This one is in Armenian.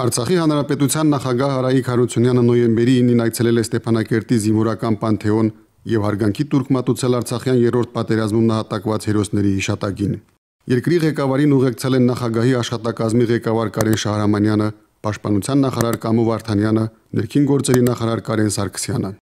Արցախի հանրապետության նախագահ Արայիկ Հարությունյանը նոյեմբերի 9-ին այցելել է Ստեփանակերտի Զինվորական Պանթեոն եւ հարգանքի տուրք մատուցել Արցախյան երրորդ պատերազմում նահատակված հերոսների հիշատակին։ Երկրի ղեկավարին ուղեկցել են նախագահի աշխատակազմի ղեկավար Կարեն Շահրամանյանը, պաշտպանության նախարար Կամո Վարդանյանը, ներքին գործերի նախարար Կարեն Սարգսյանը։